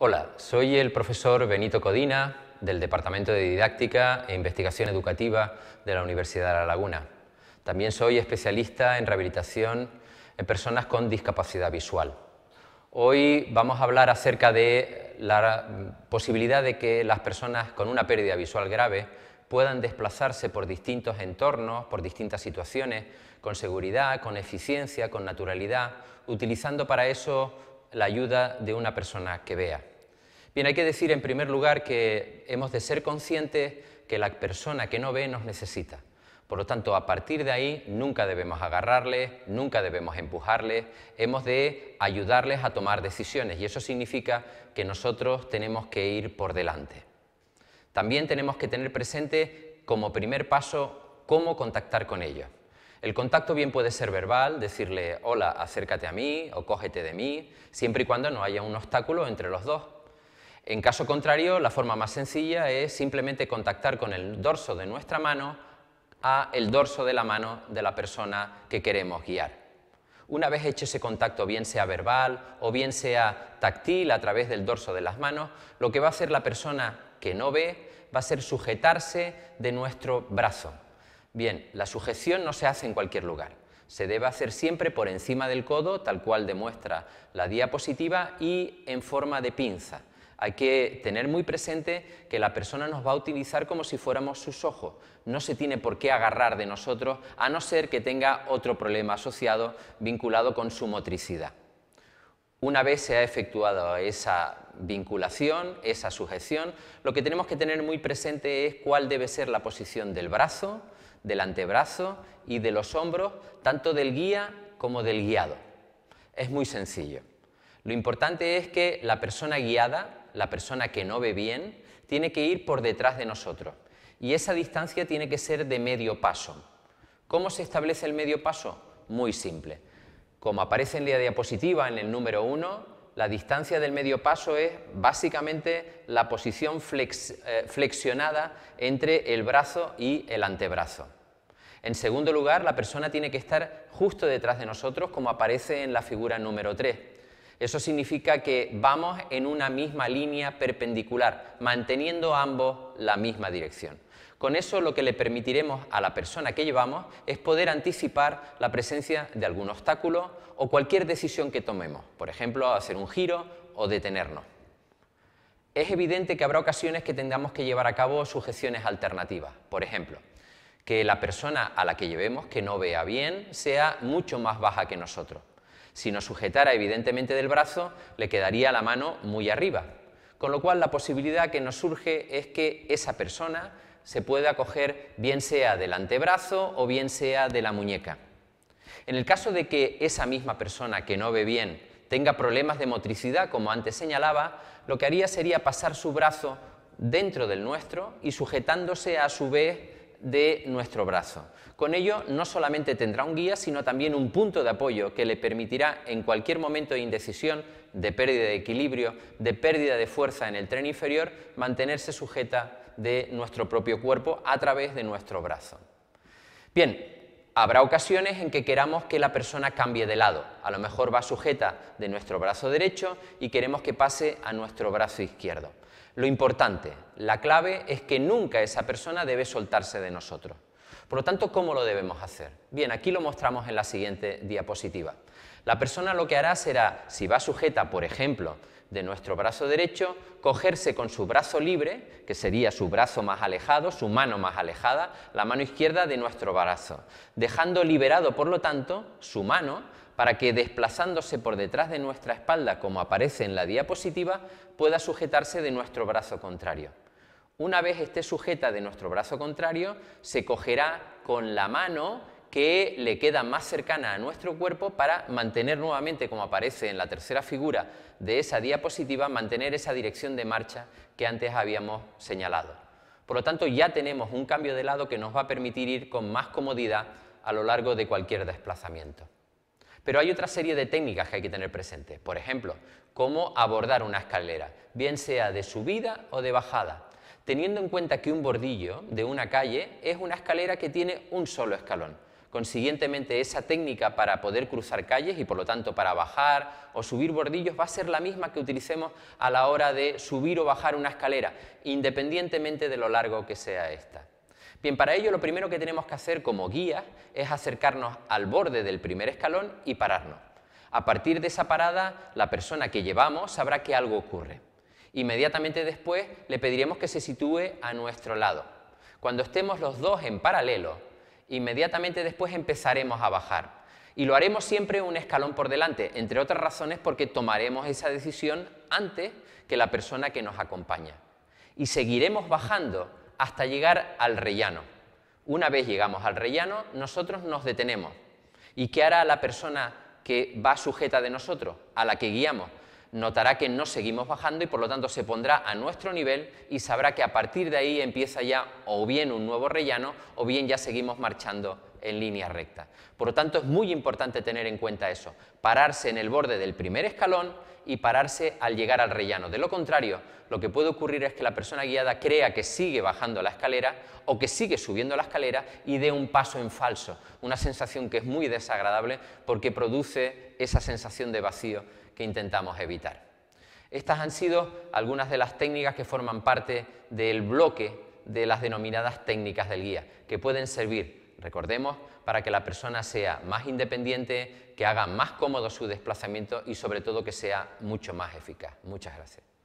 Hola, soy el profesor Benito Codina del Departamento de Didáctica e Investigación Educativa de la Universidad de La Laguna. También soy especialista en rehabilitación en personas con discapacidad visual. Hoy vamos a hablar acerca de la posibilidad de que las personas con una pérdida visual grave puedan desplazarse por distintos entornos, por distintas situaciones, con seguridad, con eficiencia, con naturalidad, utilizando para eso la ayuda de una persona que vea. Bien, hay que decir en primer lugar que hemos de ser conscientes que la persona que no ve nos necesita. Por lo tanto, a partir de ahí nunca debemos agarrarles, nunca debemos empujarles, hemos de ayudarles a tomar decisiones y eso significa que nosotros tenemos que ir por delante. También tenemos que tener presente como primer paso cómo contactar con ellos. El contacto bien puede ser verbal, decirle hola, acércate a mí o cógete de mí, siempre y cuando no haya un obstáculo entre los dos. En caso contrario, la forma más sencilla es simplemente contactar con el dorso de nuestra mano a el dorso de la mano de la persona que queremos guiar. Una vez hecho ese contacto, bien sea verbal o bien sea táctil a través del dorso de las manos, lo que va a hacer la persona que no ve va a ser sujetarse de nuestro brazo. Bien, la sujeción no se hace en cualquier lugar. Se debe hacer siempre por encima del codo, tal cual demuestra la diapositiva, y en forma de pinza. Hay que tener muy presente que la persona nos va a utilizar como si fuéramos sus ojos. No se tiene por qué agarrar de nosotros, a no ser que tenga otro problema asociado vinculado con su motricidad. Una vez se ha efectuado esa vinculación, esa sujeción, lo que tenemos que tener muy presente es cuál debe ser la posición del brazo, del antebrazo y de los hombros, tanto del guía como del guiado. Es muy sencillo. Lo importante es que la persona guiada, la persona que no ve bien, tiene que ir por detrás de nosotros. Y esa distancia tiene que ser de medio paso. ¿Cómo se establece el medio paso? Muy simple. Como aparece en la diapositiva en el número 1, la distancia del medio paso es básicamente la posición eh, flexionada entre el brazo y el antebrazo. En segundo lugar, la persona tiene que estar justo detrás de nosotros, como aparece en la figura número 3. Eso significa que vamos en una misma línea perpendicular, manteniendo ambos la misma dirección. Con eso lo que le permitiremos a la persona que llevamos es poder anticipar la presencia de algún obstáculo o cualquier decisión que tomemos, por ejemplo, hacer un giro o detenernos. Es evidente que habrá ocasiones que tengamos que llevar a cabo sujeciones alternativas, por ejemplo, que la persona a la que llevemos que no vea bien sea mucho más baja que nosotros si nos sujetara evidentemente del brazo, le quedaría la mano muy arriba. Con lo cual la posibilidad que nos surge es que esa persona se pueda coger bien sea del antebrazo o bien sea de la muñeca. En el caso de que esa misma persona que no ve bien tenga problemas de motricidad, como antes señalaba, lo que haría sería pasar su brazo dentro del nuestro y sujetándose a su vez de nuestro brazo. Con ello no solamente tendrá un guía, sino también un punto de apoyo que le permitirá en cualquier momento de indecisión, de pérdida de equilibrio, de pérdida de fuerza en el tren inferior, mantenerse sujeta de nuestro propio cuerpo a través de nuestro brazo. Bien, Habrá ocasiones en que queramos que la persona cambie de lado. A lo mejor va sujeta de nuestro brazo derecho y queremos que pase a nuestro brazo izquierdo. Lo importante, la clave es que nunca esa persona debe soltarse de nosotros. Por lo tanto, ¿cómo lo debemos hacer? Bien, aquí lo mostramos en la siguiente diapositiva. La persona lo que hará será, si va sujeta, por ejemplo, de nuestro brazo derecho, cogerse con su brazo libre, que sería su brazo más alejado, su mano más alejada, la mano izquierda de nuestro brazo, dejando liberado, por lo tanto, su mano para que desplazándose por detrás de nuestra espalda, como aparece en la diapositiva, pueda sujetarse de nuestro brazo contrario. Una vez esté sujeta de nuestro brazo contrario, se cogerá con la mano que le queda más cercana a nuestro cuerpo para mantener nuevamente, como aparece en la tercera figura de esa diapositiva, mantener esa dirección de marcha que antes habíamos señalado. Por lo tanto, ya tenemos un cambio de lado que nos va a permitir ir con más comodidad a lo largo de cualquier desplazamiento. Pero hay otra serie de técnicas que hay que tener presentes. Por ejemplo, cómo abordar una escalera, bien sea de subida o de bajada. Teniendo en cuenta que un bordillo de una calle es una escalera que tiene un solo escalón. Consiguientemente, esa técnica para poder cruzar calles y por lo tanto para bajar o subir bordillos va a ser la misma que utilicemos a la hora de subir o bajar una escalera, independientemente de lo largo que sea esta. Bien, para ello lo primero que tenemos que hacer como guía es acercarnos al borde del primer escalón y pararnos. A partir de esa parada, la persona que llevamos sabrá que algo ocurre. Inmediatamente después le pediremos que se sitúe a nuestro lado. Cuando estemos los dos en paralelo, inmediatamente después empezaremos a bajar. Y lo haremos siempre un escalón por delante, entre otras razones porque tomaremos esa decisión antes que la persona que nos acompaña. Y seguiremos bajando hasta llegar al rellano. Una vez llegamos al rellano, nosotros nos detenemos. ¿Y qué hará la persona que va sujeta de nosotros, a la que guiamos? Notará que no seguimos bajando y por lo tanto se pondrá a nuestro nivel y sabrá que a partir de ahí empieza ya o bien un nuevo rellano o bien ya seguimos marchando en línea recta. Por lo tanto, es muy importante tener en cuenta eso, pararse en el borde del primer escalón y pararse al llegar al rellano. De lo contrario, lo que puede ocurrir es que la persona guiada crea que sigue bajando la escalera o que sigue subiendo la escalera y dé un paso en falso, una sensación que es muy desagradable porque produce esa sensación de vacío que intentamos evitar. Estas han sido algunas de las técnicas que forman parte del bloque de las denominadas técnicas del guía, que pueden servir recordemos, para que la persona sea más independiente, que haga más cómodo su desplazamiento y sobre todo que sea mucho más eficaz. Muchas gracias.